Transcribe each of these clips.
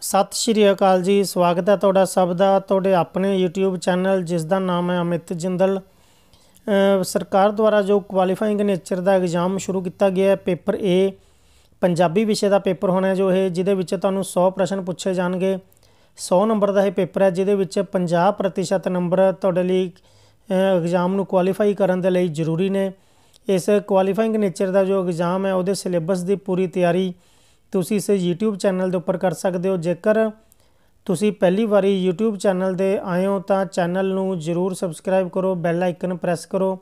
ਸਤਿ ਸ਼੍ਰੀ ਅਕਾਲ ਜੀ ਸਵਾਗਤ ਹੈ ਤੁਹਾਡਾ ਸਭ ਦਾ ਤੁਹਾਡੇ ਆਪਣੇ YouTube ਚੈਨਲ ਜਿਸ ਦਾ ਨਾਮ ਹੈ ਅਮਿਤ ਜਿੰਦਲ ਸਰਕਾਰ ਦੁਆਰਾ ਜੋ ਕੁਆਲੀਫਾਈਂਗ ਨੇਚਰ ਦਾ ਐਗਜ਼ਾਮ ਸ਼ੁਰੂ ਕੀਤਾ ਗਿਆ ਹੈ ਪੇਪਰ A ਪੰਜਾਬੀ ਵਿਸ਼ੇ ਦਾ ਪੇਪਰ ਹੋਣਾ ਹੈ ਜੋ ਇਹ ਜਿਹਦੇ ਵਿੱਚ ਤੁਹਾਨੂੰ 100 ਪ੍ਰਸ਼ਨ ਪੁੱਛੇ ਜਾਣਗੇ 100 ਨੰਬਰ ਦਾ ਇਹ ਪੇਪਰ ਹੈ ਜਿਹਦੇ ਵਿੱਚ 50% ਨੰਬਰ ਤੁਹਾਡੇ ਲਈ ਐਗਜ਼ਾਮ ਨੂੰ ਕੁਆਲੀਫਾਈ ਕਰਨ ਦੇ ਲਈ ਜ਼ਰੂਰੀ ਨੇ ਇਸ ਕੁਆਲੀਫਾਈਂਗ ਨੇਚਰ ਦਾ ਜੋ ਐਗਜ਼ਾਮ ਹੈ ਉਹਦੇ ਸਿਲੇਬਸ ਦੀ ਪੂਰੀ ਤਿਆਰੀ ਤੁਸੀਂ ਇਸੇ YouTube ਚੈਨਲ ਦੇ ਉੱਪਰ ਕਰ ਸਕਦੇ ਹੋ ਜੇਕਰ ਤੁਸੀਂ ਪਹਿਲੀ ਵਾਰੀ YouTube ਚੈਨਲ ਦੇ ਆਏ ਹੋ ਤਾਂ ਚੈਨਲ ਨੂੰ ਜ਼ਰੂਰ ਸਬਸਕ੍ਰਾਈਬ ਕਰੋ ਬੈਲ ਆਈਕਨ ਪ੍ਰੈਸ ਕਰੋ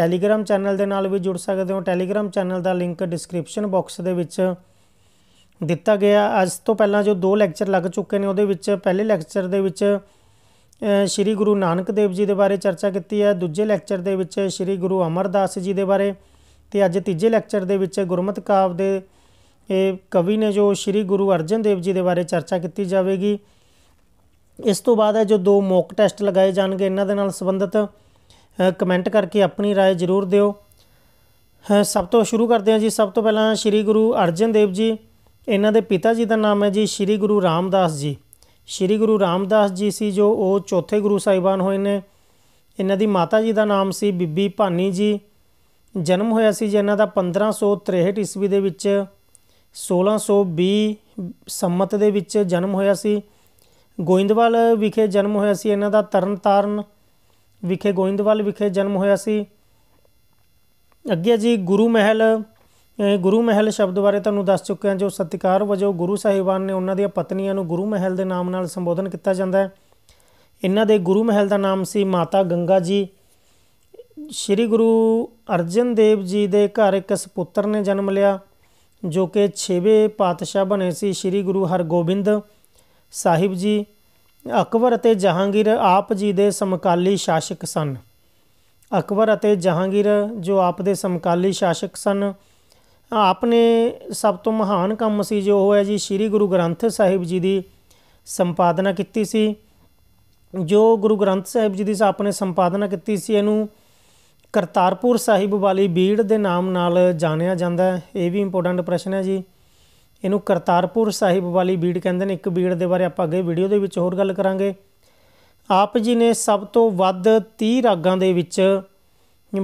Telegram ਚੈਨਲ ਦੇ ਨਾਲ ਵੀ ਜੁੜ ਸਕਦੇ ਹੋ Telegram ਚੈਨਲ ਦਾ ਲਿੰਕ ਡਿਸਕ੍ਰਿਪਸ਼ਨ ਬਾਕਸ ਦੇ ਵਿੱਚ ਦਿੱਤਾ ਗਿਆ ਅੱਜ ਤੋਂ ਪਹਿਲਾਂ ਜੋ ਦੋ ਲੈਕਚਰ ਲੱਗ ਚੁੱਕੇ ਨੇ ਉਹਦੇ ਵਿੱਚ ਪਹਿਲੇ ਲੈਕਚਰ ਦੇ ਵਿੱਚ ਸ਼੍ਰੀ ਗੁਰੂ ਨਾਨਕ ਦੇਵ ਜੀ ਦੇ ਬਾਰੇ ਚਰਚਾ ਕੀਤੀ ਹੈ ਦੂਜੇ ਲੈਕਚਰ ਦੇ ਵਿੱਚ ਸ਼੍ਰੀ ਗੁਰੂ ਅਮਰਦਾਸ ਜੀ ਦੇ ਬਾਰੇ ਤੇ ਅੱਜ ਤੀਜੇ ਲੈਕਚਰ ਦੇ ਵਿੱਚ ਗੁਰਮਤਿ ਕਾਵ ਦੇ ਇਹ ਕਵੀ ਨੇ ਜੋ ਸ੍ਰੀ ਗੁਰੂ ਅਰਜਨ ਦੇਵ ਜੀ ਦੇ ਬਾਰੇ ਚਰਚਾ ਕੀਤੀ ਜਾਵੇਗੀ ਇਸ ਤੋਂ ਬਾਅਦ ਹੈ ਜੋ ਦੋ ਮੌਕ ਟੈਸਟ ਲਗਾਏ ਜਾਣਗੇ ਇਹਨਾਂ ਦੇ ਨਾਲ ਸੰਬੰਧਿਤ ਕਮੈਂਟ ਕਰਕੇ ਆਪਣੀ رائے ਜ਼ਰੂਰ ਦਿਓ ਸਭ ਤੋਂ ਸ਼ੁਰੂ ਕਰਦੇ ਹਾਂ ਜੀ ਸਭ ਤੋਂ ਪਹਿਲਾਂ ਸ੍ਰੀ ਗੁਰੂ ਅਰਜਨ ਦੇਵ ਜੀ ਇਹਨਾਂ ਦੇ ਪਿਤਾ ਜੀ ਦਾ ਨਾਮ ਹੈ ਜੀ ਸ੍ਰੀ ਗੁਰੂ ਰਾਮਦਾਸ ਜੀ ਸ੍ਰੀ ਗੁਰੂ ਰਾਮਦਾਸ ਜੀ ਸੀ ਜੋ ਉਹ ਚੌਥੇ ਗੁਰੂ ਸਾਹਿਬਾਨ ਹੋਏ ਨੇ ਇਹਨਾਂ ਦੀ ਮਾਤਾ ਜੀ ਦਾ ਨਾਮ ਸੀ ਬੀਬੀ ਭਾਨੀ ਜੀ ਜਨਮ ਹੋਇਆ ਸੀ ਜੀ ਇਹਨਾਂ ਦਾ 1563 ਈਸਵੀ ਦੇ ਵਿੱਚ 1620 ਸੰਮਤ ਦੇ ਵਿੱਚ ਜਨਮ ਹੋਇਆ ਸੀ ਗੋਇੰਦਵਾਲ ਵਿਖੇ ਜਨਮ ਹੋਇਆ ਸੀ ਇਹਨਾਂ ਦਾ ਤਰਨਤਾਰਨ ਵਿਖੇ ਗੋਇੰਦਵਾਲ ਵਿਖੇ ਜਨਮ ਹੋਇਆ ਸੀ ਅੱਗੇ ਜੀ ਗੁਰੂ ਮਹਿਲ ਗੁਰੂ ਮਹਿਲ ਸ਼ਬਦ ਬਾਰੇ ਤੁਹਾਨੂੰ ਦੱਸ ਚੁੱਕਿਆ ਜੋ ਸਤਿਕਾਰ ਵਜੋਂ ਗੁਰੂ ਸਾਹਿਬਾਨ ਨੇ ਉਹਨਾਂ ਦੀਆਂ ਪਤਨੀਆਂ ਨੂੰ ਗੁਰੂ ਮਹਿਲ ਦੇ ਨਾਮ ਨਾਲ ਸੰਬੋਧਨ ਕੀਤਾ ਜਾਂਦਾ ਹੈ ਇਹਨਾਂ ਦੇ ਗੁਰੂ ਮਹਿਲ ਦਾ ਨਾਮ ਸੀ ਮਾਤਾ ਗੰਗਾ ਜੀ ਸ੍ਰੀ ਗੁਰੂ ਅਰਜਨ ਦੇਵ ਜੀ ਦੇ ਘਰ ਇੱਕ ਸੁਪੁੱਤਰ ਨੇ ਜਨਮ ਲਿਆ ਜੋ ਕਿ 6ਵੇਂ ਪਾਤਸ਼ਾਹ ਬਣੇ ਸੀ ਸ੍ਰੀ ਗੁਰੂ ਹਰਗੋਬਿੰਦ ਸਾਹਿਬ ਜੀ ਅਕਬਰ ਅਤੇ ਜਹਾਂਗੀਰ ਆਪ ਜੀ ਦੇ ਸਮਕਾਲੀ ਸ਼ਾਸਕ ਸਨ ਅਕਬਰ ਅਤੇ ਜਹਾਂਗੀਰ ਜੋ ਆਪ ਦੇ ਸਮਕਾਲੀ ਸ਼ਾਸਕ ਸਨ ਆਪ ਨੇ ਸਭ ਤੋਂ ਮਹਾਨ ਕੰਮ ਸੀ ਜੋ ਹੋਇਆ ਜੀ ਸ੍ਰੀ ਗੁਰੂ ਗ੍ਰੰਥ ਸਾਹਿਬ ਜੀ ਦੀ ਸੰਪਾਦਨਾ ਕੀਤੀ ਸੀ ਜੋ ਗੁਰੂ ਗ੍ਰੰਥ ਸਾਹਿਬ ਜੀ ਦੀ ਆਪ ਨੇ ਸੰਪਾਦਨਾ ਕੀਤੀ ਸੀ ਇਹਨੂੰ ਕਰਤਾਰਪੁਰ ਸਾਹਿਬ ਵਾਲੀ ਬੀੜ ਦੇ ਨਾਮ ਨਾਲ ਜਾਣਿਆ ਜਾਂਦਾ ਹੈ ਇਹ ਵੀ ਇੰਪੋਰਟੈਂਟ ਪ੍ਰਸ਼ਨ ਹੈ ਜੀ ਇਹਨੂੰ ਕਰਤਾਰਪੁਰ ਸਾਹਿਬ ਵਾਲੀ ਬੀੜ ਕਹਿੰਦੇ ਨੇ ਇੱਕ ਬੀੜ ਦੇ ਬਾਰੇ ਆਪਾਂ ਅੱਗੇ ਵੀਡੀਓ ਦੇ ਵਿੱਚ ਹੋਰ ਗੱਲ ਕਰਾਂਗੇ ਆਪ ਜੀ ਨੇ ਸਭ ਤੋਂ ਵੱਧ 30 ਰਾਗਾਂ ਦੇ ਵਿੱਚ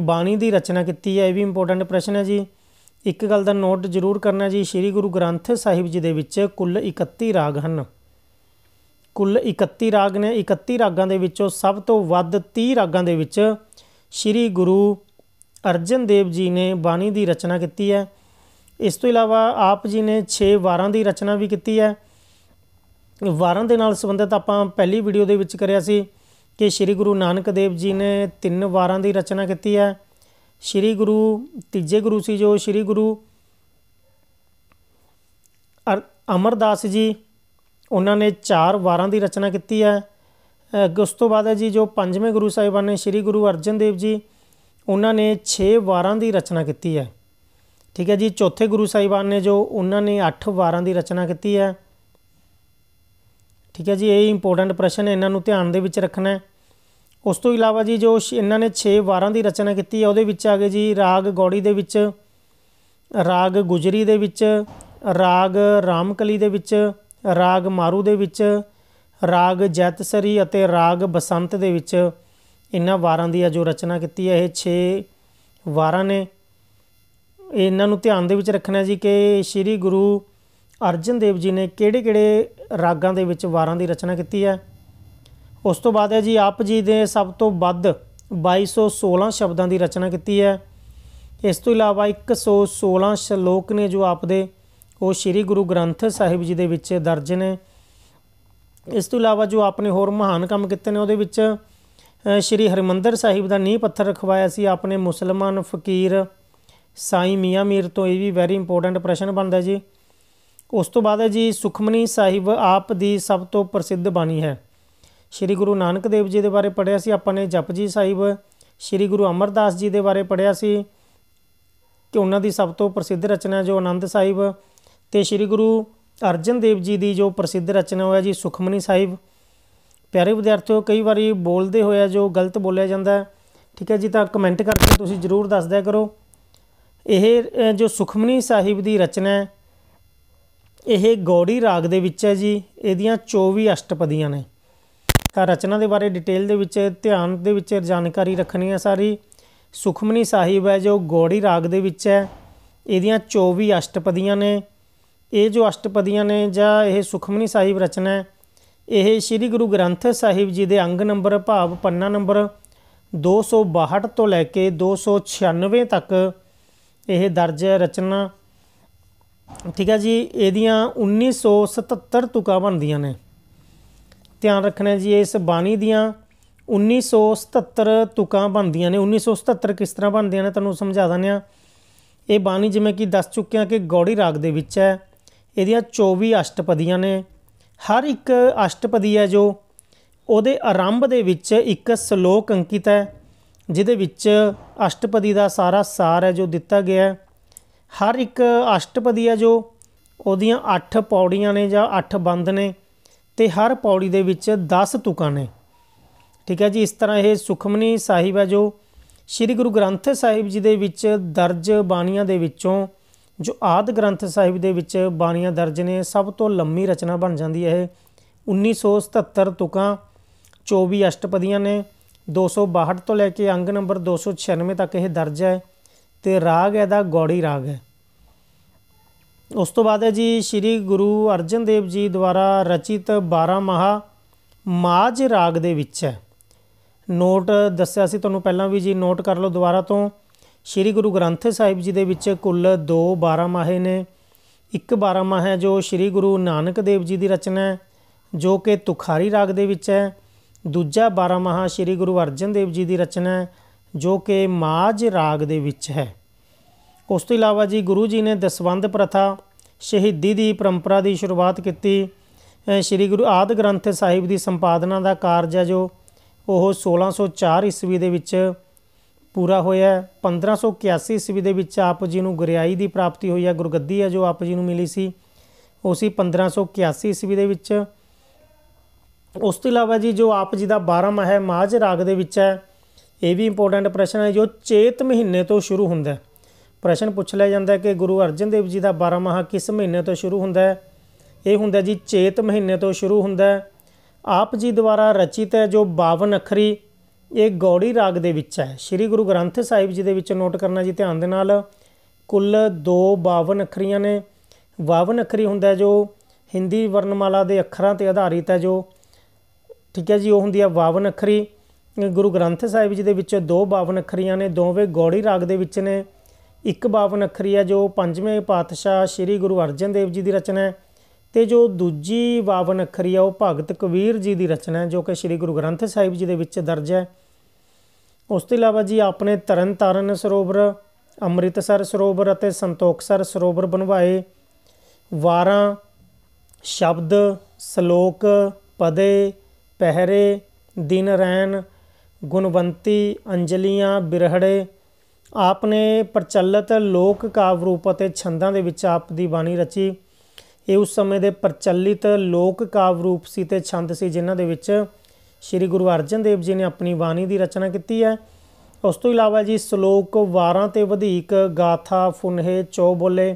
ਬਾਣੀ ਦੀ ਰਚਨਾ ਕੀਤੀ ਹੈ ਇਹ ਵੀ ਇੰਪੋਰਟੈਂਟ ਪ੍ਰਸ਼ਨ ਹੈ ਜੀ ਇੱਕ ਗੱਲ ਦਾ ਨੋਟ ਜ਼ਰੂਰ ਕਰਨਾ ਜੀ ਸ੍ਰੀ ਗੁਰੂ ਗ੍ਰੰਥ ਸਾਹਿਬ ਜੀ ਦੇ ਵਿੱਚ ਕੁੱਲ 31 ਰਾਗ ਹਨ ਕੁੱਲ 31 ਰਾਗ ਨੇ 31 ਰਾਗਾਂ ਦੇ ਵਿੱਚੋਂ ਸਭ ਤੋਂ ਵੱਧ 30 ਰਾਗਾਂ ਦੇ ਵਿੱਚ ਸ੍ਰੀ ਗੁਰੂ ਅਰਜਨ ਦੇਵ ਜੀ ਨੇ ਬਾਣੀ ਦੀ ਰਚਨਾ ਕੀਤੀ ਹੈ ਇਸ ਤੋਂ ਇਲਾਵਾ ਆਪ ਜੀ ਨੇ 6 ਵਾਰਾਂ ਦੀ ਰਚਨਾ ਵੀ ਕੀਤੀ ਹੈ ਵਾਰਾਂ ਦੇ ਨਾਲ ਸੰਬੰਧਿਤ ਆਪਾਂ ਪਹਿਲੀ ਵੀਡੀਓ ਦੇ ਵਿੱਚ ਕਰਿਆ ਸੀ ਕਿ ਸ੍ਰੀ ਗੁਰੂ ਨਾਨਕ ਦੇਵ ਜੀ ਨੇ ਤਿੰਨ ਵਾਰਾਂ ਦੀ ਰਚਨਾ ਕੀਤੀ ਹੈ ਸ੍ਰੀ ਗੁਰੂ ਤੀਜੇ ਗੁਰੂ ਸੀ ਜੋ ਸ੍ਰੀ ਗੁਰੂ ਅਮਰਦਾਸ ਜੀ ਉਹਨਾਂ ਨੇ ਚਾਰ ਵਾਰਾਂ ਦੀ ਰਚਨਾ ਕੀਤੀ ਹੈ ਉਸ ਤੋਂ ਬਾਅਦ ਹੈ ਜੀ ਜੋ ਪੰਜਵੇਂ ਗੁਰੂ ਸਾਹਿਬਾਨ ਨੇ ਸ੍ਰੀ ਗੁਰੂ ਅਰਜਨ ਦੇਵ ਜੀ ਉਹਨਾਂ ਨੇ 6 ਵਾਰਾਂ ਦੀ ਰਚਨਾ ਕੀਤੀ ਹੈ ਠੀਕ ਹੈ ਜੀ ਚੌਥੇ ਗੁਰੂ ਸਾਹਿਬਾਨ ਨੇ ਜੋ ਉਹਨਾਂ ਨੇ 8 ਵਾਰਾਂ ਦੀ ਰਚਨਾ ਕੀਤੀ ਹੈ ਠੀਕ ਹੈ ਜੀ ਇਹ ਇੰਪੋਰਟੈਂਟ ਪ੍ਰਸ਼ਨ ਹੈ ਇਹਨਾਂ ਨੂੰ ਧਿਆਨ ਦੇ ਵਿੱਚ ਰੱਖਣਾ ਹੈ ਉਸ ਤੋਂ ਇਲਾਵਾ ਜੀ ਜੋ ਇਹਨਾਂ ਨੇ 6 ਵਾਰਾਂ ਦੀ ਰਚਨਾ ਕੀਤੀ ਹੈ ਉਹਦੇ ਵਿੱਚ ਆ ਗਏ ਜੀ ਰਾਗ ਗੌੜੀ ਦੇ ਵਿੱਚ ਰਾਗ ਗੁਜਰੀ ਦੇ ਵਿੱਚ ਰਾਗ ਰਾਮਕਲੀ ਦੇ ਵਿੱਚ ਰਾਗ ਮਾਰੂ ਦੇ ਵਿੱਚ ਰਾਗ ਜੈਤਸਰੀ ਅਤੇ ਰਾਗ ਬਸੰਤ ਦੇ ਵਿੱਚ ਇਹਨਾਂ ਵਾਰਾਂ ਦੀ ਜੋ ਰਚਨਾ ਕੀਤੀ ਹੈ ਇਹ 6 ਵਾਰਾਂ ਨੇ ਇਹਨਾਂ ਨੂੰ ਧਿਆਨ ਦੇ ਵਿੱਚ ਰੱਖਣਾ ਜੀ ਕਿ ਸ੍ਰੀ ਗੁਰੂ ਅਰਜਨ ਦੇਵ ਜੀ ਨੇ ਕਿਹੜੇ-ਕਿਹੜੇ ਰਾਗਾਂ ਦੇ ਵਿੱਚ ਵਾਰਾਂ ਦੀ ਰਚਨਾ ਕੀਤੀ ਹੈ ਉਸ ਤੋਂ ਬਾਅਦ ਹੈ ਜੀ ਆਪ ਜੀ ਦੇ ਸਭ ਤੋਂ ਵੱਧ 2216 ਸ਼ਬਦਾਂ ਦੀ ਰਚਨਾ ਕੀਤੀ ਹੈ ਇਸ ਤੋਂ ਇਲਾਵਾ 116 ਸ਼ਲੋਕ ਨੇ ਜੋ ਆਪ ਦੇ ਉਹ ਸ੍ਰੀ ਗੁਰੂ ਗ੍ਰੰਥ ਸਾਹਿਬ ਜੀ ਦੇ ਵਿੱਚ ਦਰਜ ਨੇ ਇਸ ਤੋਂ ਇਲਾਵਾ ਜੋ ਆਪਣੇ ਹੋਰ ਮਹਾਨ ਕੰਮ ਕੀਤੇ ਨੇ ਉਹਦੇ ਵਿੱਚ ਸ਼੍ਰੀ ਹਰਿਮੰਦਰ ਸਾਹਿਬ ਦਾ ਨੀਂਹ ਪੱਥਰ ਰਖਵਾਇਆ ਸੀ ਆਪਣੇ ਮੁਸਲਮਾਨ ਫਕੀਰ ਸਾਈ ਮੀਆਂ ਮੀਰ ਤੋਂ ਇਹ ਵੀ ਵੈਰੀ ਇੰਪੋਰਟੈਂਟ ਪ੍ਰਸ਼ਨ ਬਣਦਾ ਜੀ ਉਸ ਤੋਂ ਬਾਅਦ ਹੈ ਜੀ ਸੁਖਮਨੀ ਸਾਹਿਬ ਆਪ ਦੀ ਸਭ ਤੋਂ ਪ੍ਰਸਿੱਧ ਬਾਣੀ ਹੈ ਸ਼੍ਰੀ ਗੁਰੂ ਨਾਨਕ ਦੇਵ ਜੀ ਦੇ ਬਾਰੇ ਪੜਿਆ ਸੀ ਆਪਾਂ ਨੇ ਜਪਜੀ ਸਾਹਿਬ ਸ਼੍ਰੀ ਗੁਰੂ ਅਮਰਦਾਸ ਜੀ ਦੇ ਬਾਰੇ ਪੜਿਆ ਸੀ ਕਿ ਉਹਨਾਂ ਦੀ ਸਭ ਤੋਂ ਪ੍ਰਸਿੱਧ ਰਚਨਾ ਜੋ ਆਨੰਦ ਸਾਹਿਬ ਤੇ ਸ਼੍ਰੀ ਗੁਰੂ ਅਰਜਨ ਦੇਵ ਜੀ ਦੀ ਜੋ ਪ੍ਰਸਿੱਧ ਰਚਨਾ ਹੋਇਆ ਜੀ ਸੁਖਮਨੀ ਸਾਹਿਬ ਪਿਆਰੇ ਵਿਦਿਆਰਥੀਓ ਕਈ ਵਾਰੀ ਬੋਲਦੇ ਹੋਇਆ ਜੋ ਗਲਤ ਬੋਲਿਆ ਜਾਂਦਾ ਠੀਕ ਹੈ ਜੀ ਤਾਂ ਕਮੈਂਟ ਕਰਕੇ ਤੁਸੀਂ ਜਰੂਰ ਦੱਸਦਿਆ ਕਰੋ ਇਹ ਜੋ ਸੁਖਮਨੀ ਸਾਹਿਬ ਦੀ ਰਚਨਾ ਹੈ ਇਹ ਗੌੜੀ ਰਾਗ ਦੇ ਵਿੱਚ ਹੈ ਜੀ ਇਹਦੀਆਂ 24 ਅਸ਼ਟਪਦੀਆਂ ਨੇ ਤਾਂ ਰਚਨਾ ਦੇ ਬਾਰੇ ਡਿਟੇਲ ਦੇ ਵਿੱਚ ਧਿਆਨ ਦੇ ਵਿੱਚ ਜਾਣਕਾਰੀ ਰੱਖਣੀ ਹੈ ਸਾਰੀ ਸੁਖਮਨੀ ਸਾਹਿਬ ਹੈ ਜੋ ਗੌੜੀ ਰਾਗ ਦੇ ਵਿੱਚ ਹੈ ਇਹਦੀਆਂ 24 ਅਸ਼ਟਪਦੀਆਂ ਨੇ ਇਹ ਜੋ ਅਸ਼ਟਪਦੀਆਂ ਨੇ ਜਾਂ ਇਹ ਸੁਖਮਨੀ ਸਾਹਿਬ ਰਚਨਾ ਇਹ ਸ੍ਰੀ ਗੁਰੂ ਗ੍ਰੰਥ ਸਾਹਿਬ ਜੀ ਦੇ ਅੰਗ ਨੰਬਰ ਭਾਵ ਪੰਨਾ ਨੰਬਰ 262 ਤੋਂ ਲੈ ਕੇ 296 ਤੱਕ ਇਹ ਦਰਜ ਰਚਨਾ ਠੀਕ ਹੈ ਜੀ ਇਹਦੀਆਂ 1977 ਤੁਕਾਂ ਬਣਦੀਆਂ ਨੇ ਧਿਆਨ ਰੱਖਣਾ ਜੀ ਇਸ ਬਾਣੀ ਦੀਆਂ 1977 ਤੁਕਾਂ ਬਣਦੀਆਂ ਨੇ 1977 ਕਿਸ ਤਰ੍ਹਾਂ ਬਣਦੀਆਂ ਨੇ ਤੁਹਾਨੂੰ ਸਮਝਾ ਦਿੰਦੇ ਆ ਇਹ ਬਾਣੀ ਜਿਵੇਂ ਕਿ ਦੱਸ ਚੁੱਕਿਆ ਕਿ ਗੌੜੀ ਰਾਗ ਦੇ ਵਿੱਚ ਹੈ ਇਹਦੀਆਂ 24 ਅਸ਼ਟਪਦੀਆਂ ਨੇ ਹਰ ਇੱਕ ਅਸ਼ਟਪਦੀ ਹੈ ਜੋ ਉਹਦੇ ਆਰੰਭ ਦੇ ਵਿੱਚ ਇੱਕ ਸ਼ਲੋਕ ਅੰਕਿਤ ਹੈ ਜਿਹਦੇ ਵਿੱਚ ਅਸ਼ਟਪਦੀ ਦਾ ਸਾਰਾ ਸਾਰ ਹੈ ਜੋ ਦਿੱਤਾ ਗਿਆ ਹੈ ਹਰ ਇੱਕ ਅਸ਼ਟਪਦੀ ਹੈ ਜੋ ਉਹਦੀਆਂ 8 ਪੌੜੀਆਂ ਨੇ ਜਾਂ 8 ਬੰਦ ਨੇ ਤੇ ਹਰ ਪੌੜੀ ਦੇ ਵਿੱਚ 10 ਤੁਕਾਂ ਨੇ ਠੀਕ ਹੈ ਜੀ ਇਸ ਤਰ੍ਹਾਂ ਇਹ ਸੁਖਮਨੀ ਸਾਹਿਬ ਹੈ ਜੋ ਸ੍ਰੀ ਗੁਰੂ ਗ੍ਰੰਥ ਸਾਹਿਬ ਜੀ ਦੇ ਵਿੱਚ ਦਰਜ ਬਾਣੀਆਂ ਦੇ ਵਿੱਚੋਂ ਜੋ ਆਦ ਗ੍ਰੰਥ ਸਾਹਿਬ ਦੇ ਵਿੱਚ ਬਾਣੀਆਂ ਦਰਜ ਨੇ ਸਭ ਤੋਂ ਲੰਮੀ ਰਚਨਾ ਬਣ ਜਾਂਦੀ ਹੈ ਇਹ 1977 ਤੁਕਾਂ 24 ਅਸ਼ਟਪਦੀਆਂ ਨੇ 262 ਤੋਂ ਲੈ ਕੇ ਅੰਗ ਨੰਬਰ 296 ਤੱਕ ਇਹ ਦਰਜ ਹੈ ਤੇ ਰਾਗ ਇਹਦਾ ਗੌੜੀ ਰਾਗ ਹੈ ਉਸ ਤੋਂ ਬਾਅਦ ਹੈ ਜੀ ਸ੍ਰੀ ਗੁਰੂ ਅਰਜਨ ਦੇਵ ਜੀ ਦੁਆਰਾ ਰਚਿਤ 12 ਮਹਾ ਮਾਜ ਰਾਗ ਦੇ ਵਿੱਚ ਹੈ ਨੋਟ ਦੱਸਿਆ ਸੀ ਤੁਹਾਨੂੰ ਪਹਿਲਾਂ ਵੀ ਜੀ ਨੋਟ ਕਰ ਲਓ ਦੁਬਾਰਾ ਤੋਂ ਸ੍ਰੀ ਗੁਰੂ ਗ੍ਰੰਥ ਸਾਹਿਬ ਜੀ ਦੇ ਵਿੱਚ ਕੁੱਲ 2 12 ਮਾਹੇ ਨੇ ਇੱਕ 12 ਮਾਹ ਜੋ ਸ੍ਰੀ ਗੁਰੂ ਨਾਨਕ ਦੇਵ ਜੀ ਦੀ ਰਚਨਾ ਹੈ ਜੋ ਕਿ ਤੁਖਾਰੀ ਰਾਗ ਦੇ ਵਿੱਚ ਹੈ ਦੂਜਾ 12 ਮਾਹ ਸ੍ਰੀ ਗੁਰੂ ਅਰਜਨ ਦੇਵ ਜੀ ਦੀ ਰਚਨਾ ਹੈ ਜੋ ਕਿ ਮਾਝ ਰਾਗ ਦੇ ਵਿੱਚ ਹੈ ਉਸ ਤੋਂ ਇਲਾਵਾ ਜੀ ਗੁਰੂ ਜੀ ਨੇ ਦਸਵੰਦ ਪ੍ਰਥਾ ਸ਼ਹੀਦੀ ਦੀ ਪਰੰਪਰਾ ਦੀ ਸ਼ੁਰੂਆਤ ਕੀਤੀ ਸ੍ਰੀ ਗੁਰੂ ਆਦ ਗ੍ਰੰਥ ਸਾਹਿਬ ਦੀ ਸੰਪਾਦਨਾ ਦਾ ਕਾਰਜ ਹੈ ਜੋ ਉਹ 1604 ਈਸਵੀ ਦੇ ਵਿੱਚ ਪੂਰਾ ਹੋਇਆ 1581 ਈਸਵੀ ਦੇ ਵਿੱਚ ਆਪ ਜੀ ਨੂੰ ਗੁਰਿਆਈ ਦੀ ਪ੍ਰਾਪਤੀ ਹੋਈ ਹੈ ਗੁਰਗੱਦੀ ਹੈ ਜੋ ਆਪ ਜੀ ਨੂੰ ਮਿਲੀ ਸੀ ਉਸੇ 1581 ਈਸਵੀ ਦੇ ਵਿੱਚ ਉਸ ਤੋਂ ਇਲਾਵਾ ਜੀ ਜੋ ਆਪ ਜੀ ਦਾ 12ਵਾਂ ਹੈ ਮਾਝ ਰਾਗ ਦੇ ਵਿੱਚ ਹੈ ਇਹ ਵੀ ਇੰਪੋਰਟੈਂਟ ਪ੍ਰਸ਼ਨ ਹੈ ਜੋ ਚੇਤ ਮਹੀਨੇ ਤੋਂ ਸ਼ੁਰੂ ਹੁੰਦਾ ਹੈ ਪ੍ਰਸ਼ਨ ਪੁੱਛ ਲਿਆ ਜਾਂਦਾ ਕਿ ਗੁਰੂ ਅਰਜਨ ਦੇਵ ਜੀ ਦਾ 12ਵਾਂ ਕਿਸ ਮਹੀਨੇ ਤੋਂ ਸ਼ੁਰੂ ਹੁੰਦਾ ਹੈ ਇਹ ਹੁੰਦਾ ਜੀ ਚੇਤ ਮਹੀਨੇ ਤੋਂ ਸ਼ੁਰੂ ਹੁੰਦਾ ਹੈ ਆਪ ਜੀ ਦੁਆਰਾ ਰਚਿਤ ਹੈ ਜੋ 52 ਅੱਖਰੀ ਇਹ ਗੌੜੀ ਰਾਗ ਦੇ ਵਿੱਚ ਹੈ ਸ੍ਰੀ ਗੁਰੂ ਗ੍ਰੰਥ ਸਾਹਿਬ ਜੀ ਦੇ ਵਿੱਚ ਨੋਟ ਕਰਨਾ ਜੀ ਧਿਆਨ ਦੇ ਨਾਲ ਕੁੱਲ 252 ਅੱਖਰੀਆਂ ਨੇ 52 ਅੱਖਰੀ ਹੁੰਦਾ ਜੋ ਹਿੰਦੀ ਵਰਣਮਾਲਾ ਦੇ ਅੱਖਰਾਂ ਤੇ ਆਧਾਰਿਤ ਹੈ ਜੋ ਠੀਕ ਹੈ ਜੀ ਉਹ ਹੁੰਦੀ ਹੈ 52 ਅੱਖਰੀ ਗੁਰੂ ਗ੍ਰੰਥ ਸਾਹਿਬ ਜੀ ਦੇ ਵਿੱਚ 252 ਅੱਖਰੀਆਂ ਨੇ ਦੋਵੇਂ ਗੌੜੀ ਰਾਗ ਦੇ ਵਿੱਚ ਨੇ ਇੱਕ 52 ਅੱਖਰੀ ਹੈ ਜੋ ਪੰਜਵੇਂ ਪਾਤਸ਼ਾਹ ਸ੍ਰੀ ਗੁਰੂ ਅਰਜਨ ਦੇਵ ਜੀ ਦੀ ਰਚਨਾ ਹੈ ਤੇ ਜੋ ਦੂਜੀ 52 ਅੱਖਰੀ ਆ ਉਹ ਭਗਤ ਕਬੀਰ ਜੀ ਦੀ ਰਚਨਾ ਹੈ ਜੋ ਕਿ ਸ੍ਰੀ ਗੁਰੂ ਗ੍ਰੰਥ ਸਾਹਿਬ ਜੀ ਦੇ ਵਿੱਚ ਦਰਜ ਹੈ ਉਸ ਤੋਂ ਇਲਾਵਾ ਜੀ ਆਪਣੇ ਤਾਰਨ ਸਰੋਵਰ ਅੰਮ੍ਰਿਤਸਰ ਸਰੋਵਰ ਅਤੇ ਸੰਤੋਖਸਰ ਸਰੋਵਰ ਬਣਵਾਏ 12 ਸ਼ਬਦ ਸ਼ਲੋਕ ਪਦੇ ਪਹਿਰੇ ਦਿਨ ਰੈਨ ਗੁਣਵੰਤੀ ਅੰਜਲੀਆਂ ਬਿਰਹੜੇ ਆਪਨੇ ਪ੍ਰਚਲਿਤ ਲੋਕ ਕਾਵ ਰੂਪ ਅਤੇ ਛੰਦਾਂ ਦੇ ਵਿੱਚ ਆਪ ਦੀ ਬਾਣੀ ਰਚੀ ਇਹ ਉਸ ਸਮੇਂ ਦੇ ਪ੍ਰਚਲਿਤ ਲੋਕ ਕਾਵ ਰੂਪ ਸੀ ਤੇ ਛੰਦ ਸੀ ਜਿਨ੍ਹਾਂ ਦੇ ਵਿੱਚ ਸ੍ਰੀ ਗੁਰੂ ਅਰਜਨ ਦੇਵ ਜੀ ਨੇ ਆਪਣੀ ਬਾਣੀ ਦੀ ਰਚਨਾ ਕੀਤੀ ਹੈ ਉਸ ਤੋਂ ਇਲਾਵਾ ਜੀ ਸ਼ਲੋਕ 12 ਤੇ ਵਧੇਕ ਗਾਥਾ ਫੁਨਹੇ ਚੋ ਬੋਲੇ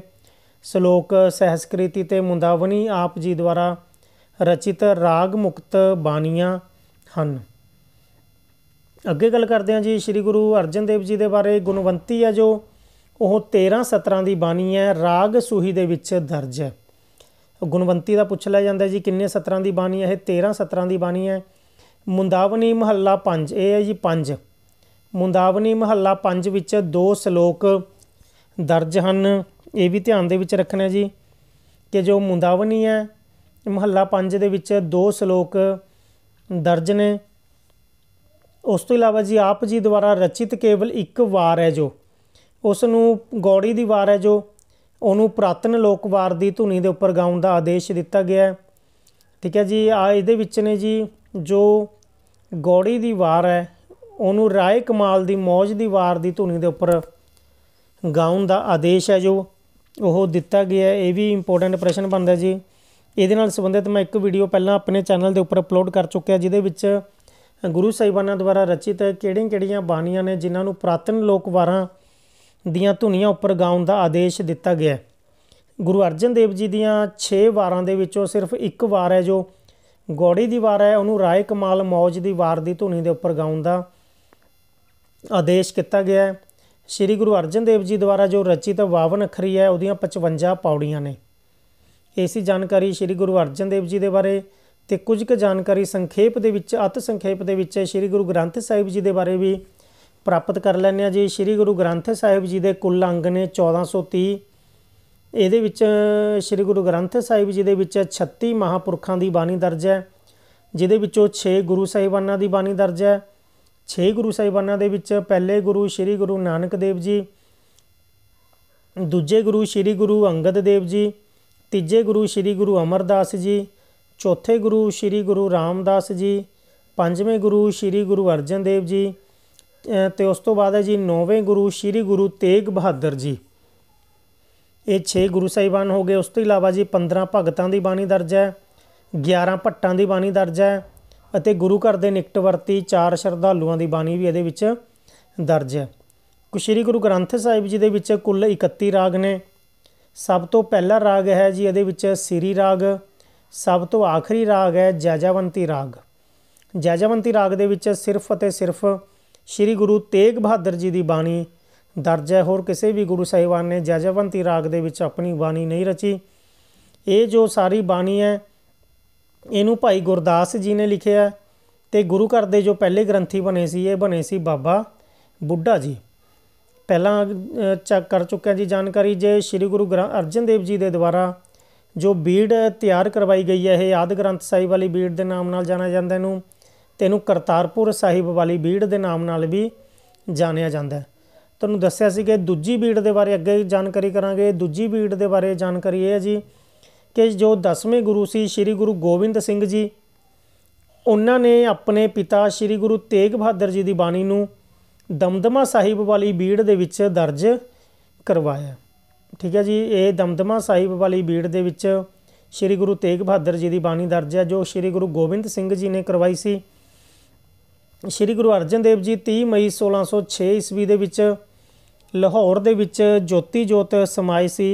ਸ਼ਲੋਕ ਸਹਸਕ੍ਰਿਤੀ ਤੇ ਮੁੰਦਾਵਨੀ ਆਪ ਜੀ ਦੁਆਰਾ ਰਚਿਤ ਰਾਗ ਮੁਕਤ ਬਾਣੀਆਂ ਹਨ ਅੱਗੇ ਗੱਲ ਕਰਦੇ ਹਾਂ ਜੀ ਸ੍ਰੀ ਗੁਰੂ ਅਰਜਨ ਦੇਵ ਜੀ ਦੇ ਬਾਰੇ ਗੁਣਵੰਤੀ ਹੈ ਜੋ ਉਹ 13 17 ਦੀ ਬਾਣੀ ਹੈ ਰਾਗ ਸੂਹੀ ਦੇ ਵਿੱਚ ਦਰਜ ਹੈ ਗੁਣਵੰਤੀ ਦਾ ਪੁੱਛ ਲਿਆ ਜਾਂਦਾ ਜੀ ਕਿੰਨੇ ਸਤਰਾਂ ਦੀ ਬਾਣੀ ਹੈ ਇਹ 13 ਸਤਰਾਂ ਦੀ ਬਾਣੀ ਹੈ ਮੁੰਦਾਵਨੀ ਮਹੱਲਾ 5 ਇਹ ਹੈ ਜੀ 5 ਮੁੰਦਾਵਨੀ ਮਹੱਲਾ 5 ਵਿੱਚ ਦੋ ਸ਼ਲੋਕ ਦਰਜ ਹਨ ਇਹ ਵੀ ਧਿਆਨ ਦੇ ਵਿੱਚ ਰੱਖਣਾ ਜੀ ਕਿ ਜੋ ਮੁੰਦਾਵਨੀ ਹੈ ਮਹੱਲਾ 5 ਦੇ ਵਿੱਚ ਦੋ ਸ਼ਲੋਕ ਦਰਜ ਨੇ ਉਸ ਤੋਂ ਇਲਾਵਾ ਜੀ ਆਪ ਜੀ ਦੁਆਰਾ ਰਚਿਤ ਕੇਵਲ ਇੱਕ ਵਾਰ ਹੈ ਜੋ ਉਸ ਨੂੰ ਗੌੜੀ ਦੀ ਵਾਰ ਹੈ ਜੋ ਉਹਨੂੰ ਪ੍ਰਾਤਨ ਲੋਕਵਾਰ ਦੀ ਧੁਨੀ ਦੇ ਉੱਪਰ ਗਾਉਣ ਦਾ ਆਦੇਸ਼ ਦਿੱਤਾ ਗਿਆ ਹੈ ਠੀਕ ਹੈ ਜੀ ਆ ਇਹਦੇ ਵਿੱਚ ਨੇ ਜੀ ਜੋ ਗੌੜੀ ਦੀ ਵਾਰ ਹੈ ਉਹਨੂੰ ਰਾਏ ਕਮਾਲ ਦੀ ਮੌਜ ਦੀ ਵਾਰ ਦੀ ਧੁਨੀ ਦੇ ਉੱਪਰ ਗਾਉਣ ਦਾ ਆਦੇਸ਼ ਹੈ ਜੋ ਉਹ ਦਿੱਤਾ ਗਿਆ ਇਹ ਵੀ ਇੰਪੋਰਟੈਂਟ ਪ੍ਰਸ਼ਨ ਬਣਦਾ ਜੀ ਇਹਦੇ ਨਾਲ ਸੰਬੰਧਿਤ ਮੈਂ ਇੱਕ ਵੀਡੀਓ ਪਹਿਲਾਂ ਆਪਣੇ ਚੈਨਲ ਦੇ ਉੱਪਰ ਅਪਲੋਡ ਕਰ ਚੁੱਕਿਆ ਜਿਹਦੇ ਵਿੱਚ ਗੁਰੂ ਸਾਹਿਬਾਨਾਂ ਦੁਆਰਾ ਰਚਿਤ ਕਿਹੜੀਆਂ-ਕਿਹੜੀਆਂ ਬਾਣੀਆਂ ਨੇ ਜਿਨ੍ਹਾਂ ਨੂੰ ਪ੍ਰਾਤਨ ਲੋਕ ਵਾਰਾਂ ਦੀਆਂ ਧੁਨੀਆਂ ਉੱਪਰ ਗਾਉਣ ਦਾ ਆਦੇਸ਼ ਦਿੱਤਾ ਗਿਆ ਹੈ ਗੁਰੂ ਅਰਜਨ ਦੇਵ ਜੀ ਦੀਆਂ 6 ਵਾਰਾਂ ਦੇ ਵਿੱਚੋਂ ਸਿਰਫ ਇੱਕ ਵਾਰ ਹੈ ਜੋ ਗੋੜੀ ਦੀ ਵਾਰ ਹੈ ਉਹਨੂੰ ਰਾਏ ਕਮਾਲ ਮੌਜ ਦੀ ਵਾਰ ਦੀ ਧੁਨੀ ਦੇ ਉੱਪਰ ਗਾਉਣ ਦਾ ਆਦੇਸ਼ ਕੀਤਾ ਗਿਆ ਹੈ ਸ੍ਰੀ ਗੁਰੂ ਅਰਜਨ ਦੇਵ ਜੀ ਦੁਆਰਾ ਜੋ ਰਚਿਤ 52 ਅਖਰੀ ਹੈ ਉਹਦੀਆਂ 55 ਪੌੜੀਆਂ ਨੇ ਐਸੀ ਜਾਣਕਾਰੀ ਸ੍ਰੀ ਗੁਰੂ ਅਰਜਨ ਦੇਵ ਜੀ ਦੇ ਬਾਰੇ ਤੇ ਕੁਝ ਕੁ ਜਾਣਕਾਰੀ ਸੰਖੇਪ ਦੇ ਵਿੱਚ ਅਤ ਸੰਖੇਪ ਦੇ ਵਿੱਚ ਸ੍ਰੀ ਗੁਰੂ ਗ੍ਰੰਥ ਸਾਹਿਬ ਜੀ ਦੇ ਬਾਰੇ ਵੀ ਪ੍ਰਾਪਤ ਕਰ ਲੈਂਦੇ ਆ ਜੀ ਸ੍ਰੀ ਗੁਰੂ ਗ੍ਰੰਥ ਸਾਹਿਬ ਜੀ ਦੇ ਕੁੱਲ ਅੰਗ ਨੇ 1430 ਇਹਦੇ ਵਿੱਚ ਸ੍ਰੀ ਗੁਰੂ ਗ੍ਰੰਥ ਸਾਹਿਬ ਜੀ ਦੇ ਵਿੱਚ 36 ਮਹਾਪੁਰਖਾਂ ਦੀ ਬਾਣੀ ਦਰਜ ਹੈ ਜਿਹਦੇ ਵਿੱਚੋਂ 6 ਗੁਰੂ ਸਾਹਿਬਾਨਾਂ ਦੀ ਬਾਣੀ ਦਰਜ ਹੈ 6 ਗੁਰੂ ਸਾਹਿਬਾਨਾਂ ਦੇ ਵਿੱਚ ਪਹਿਲੇ ਗੁਰੂ ਸ੍ਰੀ ਗੁਰੂ ਨਾਨਕ ਦੇਵ ਜੀ ਦੂਜੇ ਗੁਰੂ ਸ੍ਰੀ ਗੁਰੂ ਅੰਗਦ ਦੇਵ ਜੀ ਤੀਜੇ ਗੁਰੂ ਸ੍ਰੀ ਗੁਰੂ ਅਮਰਦਾਸ ਜੀ ਚੌਥੇ ਗੁਰੂ ਸ੍ਰੀ ਗੁਰੂ ਰਾਮਦਾਸ ਜੀ ਪੰਜਵੇਂ ਗੁਰੂ ਸ੍ਰੀ ਗੁਰੂ ਅਰਜਨ ਦੇਵ ਜੀ ਤੇ ਉਸ ਤੋਂ ਬਾਅਦ ਹੈ ਜੀ ਨੌਵੇਂ ਗੁਰੂ ਸ੍ਰੀ ਗੁਰੂ ਤੇਗ ਬਹਾਦਰ ਜੀ ਇਹ 6 ਗੁਰੂ ਸਾਹਿਬਾਨ ਹੋ ਗਏ ਉਸ ਤੋਂ ਇਲਾਵਾ ਜੀ 15 ਭਗਤਾਂ ਦੀ ਬਾਣੀ ਦਰਜ ਹੈ 11 ਭੱਟਾਂ ਦੀ ਬਾਣੀ ਦਰਜ ਹੈ ਅਤੇ ਗੁਰੂ ਘਰ ਦੇ ਨਿਕਟਵਰਤੀ ਚਾਰ ਸ਼ਰਧਾਲੂਆਂ ਦੀ ਬਾਣੀ ਵੀ ਇਹਦੇ ਵਿੱਚ ਦਰਜ ਹੈ ਕੁ ਸ਼੍ਰੀ ਗੁਰੂ ਗ੍ਰੰਥ ਸਾਹਿਬ ਜੀ ਦੇ ਵਿੱਚ ਕੁੱਲ 31 ਰਾਗ ਨੇ ਸਭ ਤੋਂ ਪਹਿਲਾ ਰਾਗ ਹੈ ਜੀ ਇਹਦੇ ਵਿੱਚ ਸਿਰੀ ਰਾਗ ਸਭ ਤੋਂ ਆਖਰੀ ਰਾਗ ਹੈ ਜੈਜਵੰਤੀ ਰਾਗ ਜੈਜਵੰਤੀ ਰਾਗ ਦੇ ਵਿੱਚ ਸਿਰਫ ਅਤੇ ਸਿਰਫ ਸ੍ਰੀ ਗੁਰੂ ਤੇਗ ਬਹਾਦਰ ਜੀ ਦੀ ਬਾਣੀ ਦਰਜ ਹੈ ਹੋਰ ਕਿਸੇ ਵੀ ਗੁਰੂ ਸਾਹਿਬਾਨ ਨੇ ਜਜਵੰਤੀ ਰਾਗ ਦੇ ਵਿੱਚ ਆਪਣੀ ਬਾਣੀ ਨਹੀਂ ਰਚੀ ਇਹ ਜੋ ਸਾਰੀ ਬਾਣੀ ਹੈ ਇਹਨੂੰ ਭਾਈ ਗੁਰਦਾਸ ਜੀ ਨੇ ਲਿਖਿਆ ਤੇ ਗੁਰੂ ਘਰ ਦੇ ਜੋ ਪਹਿਲੇ ਗ੍ਰੰਥੀ ਬਣੇ ਸੀ ਇਹ ਬਣੇ ਸੀ ਬਾਬਾ ਬੁੱਢਾ ਜੀ ਪਹਿਲਾਂ ਚੈੱਕ ਕਰ ਚੁੱਕਿਆ ਜੀ ਜਾਣਕਾਰੀ ਜੇ ਸ੍ਰੀ ਗੁਰੂ ਅਰਜਨ ਦੇਵ ਜੀ ਦੇ ਦੁਆਰਾ ਜੋ ਬੀੜ ਤਿਆਰ ਕਰਵਾਈ ਗਈ ਹੈ ਇਹ ਆਦ ਗ੍ਰੰਥ ਸਾਹਿਬ ਵਾਲੀ ਬੀੜ ਦੇ ਨਾਮ ਨਾਲ ਜਾਣਿਆ ਜਾਂਦਾ ਇਹਨੂੰ ਇਹਨੂੰ ਕਰਤਾਰਪੁਰ ਸਾਹਿਬ ਵਾਲੀ ਬੀੜ ਦੇ ਨਾਮ ਨਾਲ ਵੀ ਜਾਣਿਆ ਜਾਂਦਾ ਹੈ ਤੁਹਾਨੂੰ ਦੱਸਿਆ ਸੀ ਕਿ ਦੂਜੀ ਬੀੜ ਦੇ ਬਾਰੇ ਅੱਗੇ ਜਾਣਕਾਰੀ ਕਰਾਂਗੇ ਦੂਜੀ ਬੀੜ ਦੇ ਬਾਰੇ ਜਾਣਕਾਰੀ ਇਹ ਹੈ ਜੀ ਕਿ ਜੋ 10ਵੇਂ ਗੁਰੂ ਸੀ ਸ੍ਰੀ ਗੁਰੂ ਗੋਬਿੰਦ ਸਿੰਘ ਜੀ ਉਹਨਾਂ ਨੇ ਆਪਣੇ ਪਿਤਾ ਸ੍ਰੀ ਗੁਰੂ ਤੇਗ ਬਹਾਦਰ ਜੀ ਦੀ ਬਾਣੀ ਨੂੰ ਦਮਦਮਾ ਸਾਹਿਬ ਵਾਲੀ ਬੀੜ ਦੇ ਵਿੱਚ ਦਰਜ ਕਰਵਾਇਆ ਠੀਕ ਹੈ ਜੀ ਇਹ ਦਮਦਮਾ ਸਾਹਿਬ ਵਾਲੀ ਬੀੜ ਦੇ ਵਿੱਚ ਸ੍ਰੀ ਗੁਰੂ ਤੇਗ ਬਹਾਦਰ ਜੀ ਦੀ ਬਾਣੀ ਦਰਜ ਹੈ ਜੋ ਸ੍ਰੀ ਗੁਰੂ ਗੋਬਿੰਦ ਸਿੰਘ ਜੀ ਨੇ ਕਰਵਾਈ ਸੀ ਸ਼੍ਰੀ ਗੁਰੂ ਅਰਜਨ ਦੇਵ ਜੀ 30 ਮਈ 1606 ਈਸਵੀ ਦੇ ਵਿੱਚ ਲਾਹੌਰ ਦੇ ਵਿੱਚ ਜੋਤੀ ਜੋਤ ਸਮਾਈ ਸੀ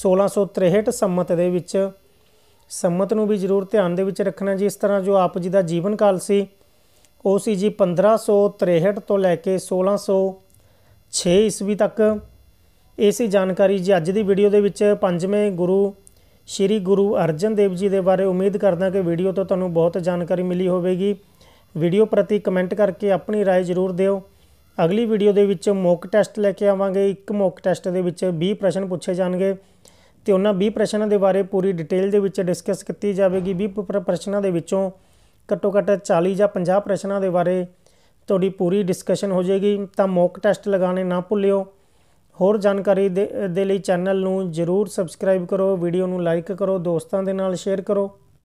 1663 ਸੰਮਤ ਦੇ ਵਿੱਚ ਸੰਮਤ ਨੂੰ ਵੀ ਜ਼ਰੂਰ ਧਿਆਨ ਦੇ ਵਿੱਚ ਰੱਖਣਾ ਜੀ ਇਸ ਤਰ੍ਹਾਂ ਜੋ ਆਪ ਜੀ ਦਾ ਜੀਵਨ ਕਾਲ ਸੀ ਉਹ ਸੀ ਜੀ 1563 ਤੋਂ ਲੈ ਕੇ 1606 ਈਸਵੀ ਤੱਕ ਇਹ ਸੀ ਜਾਣਕਾਰੀ ਜੀ ਅੱਜ ਦੀ ਵੀਡੀਓ ਦੇ ਵਿੱਚ ਪੰਜਵੇਂ ਗੁਰੂ ਸ਼੍ਰੀ ਗੁਰੂ ਅਰਜਨ ਦੇਵ ਜੀ ਦੇ ਬਾਰੇ ਉਮੀਦ ਕਰਦਾ ਕਿ ਵੀਡੀਓ ਤੋਂ ਤੁਹਾਨੂੰ ਬਹੁਤ ਜਾਣਕਾਰੀ ਮਿਲੀ ਹੋਵੇਗੀ ਵੀਡੀਓ ਪ੍ਰਤੀ ਕਮੈਂਟ ਕਰਕੇ ਆਪਣੀ رائے ਜ਼ਰੂਰ ਦਿਓ ਅਗਲੀ ਵੀਡੀਓ ਦੇ ਵਿੱਚ ਮੌਕ ਟੈਸਟ ਲੈ ਕੇ ਆਵਾਂਗੇ ਇੱਕ ਮੌਕ ਟੈਸਟ ਦੇ ਵਿੱਚ 20 ਪ੍ਰਸ਼ਨ ਪੁੱਛੇ ਜਾਣਗੇ ਤੇ ਉਹਨਾਂ 20 ਪ੍ਰਸ਼ਨਾਂ ਦੇ ਬਾਰੇ ਪੂਰੀ ਡਿਟੇਲ ਦੇ ਵਿੱਚ ਡਿਸਕਸ ਕੀਤੀ ਜਾਵੇਗੀ 20 ਪ੍ਰਸ਼ਨਾਂ ਦੇ ਵਿੱਚੋਂ ਘੱਟੋ ਘੱਟ 40 ਜਾਂ 50 ਪ੍ਰਸ਼ਨਾਂ ਦੇ ਬਾਰੇ ਤੁਹਾਡੀ ਪੂਰੀ ਡਿਸਕਸ਼ਨ ਹੋ ਜਾਏਗੀ ਤਾਂ ਮੌਕ ਟੈਸਟ ਲਗਾਣੇ ਨਾ ਭੁੱਲਿਓ ਹੋਰ ਜਾਣਕਾਰੀ ਦੇ ਲਈ ਚੈਨਲ ਨੂੰ ਜਰੂਰ ਸਬਸਕ੍ਰਾਈਬ ਕਰੋ ਵੀਡੀਓ ਨੂੰ ਲਾਈਕ ਕਰੋ ਦੋਸਤਾਂ ਦੇ ਨਾਲ ਸ਼ੇਅਰ ਕਰੋ